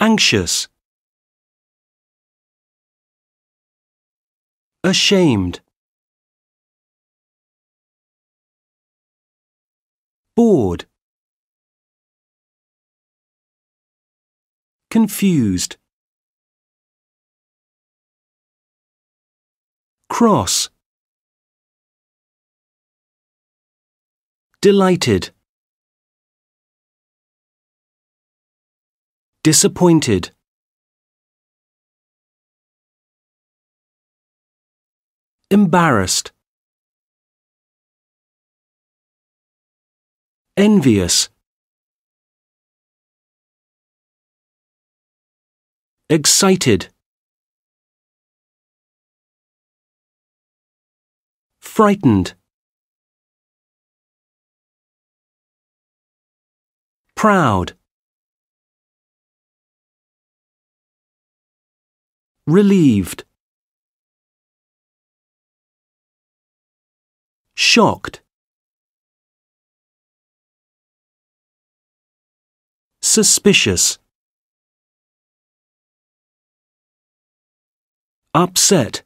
anxious, ashamed, bored, confused, cross, delighted. Disappointed. Embarrassed. Envious. Excited. Frightened. Proud. relieved, shocked, suspicious, upset.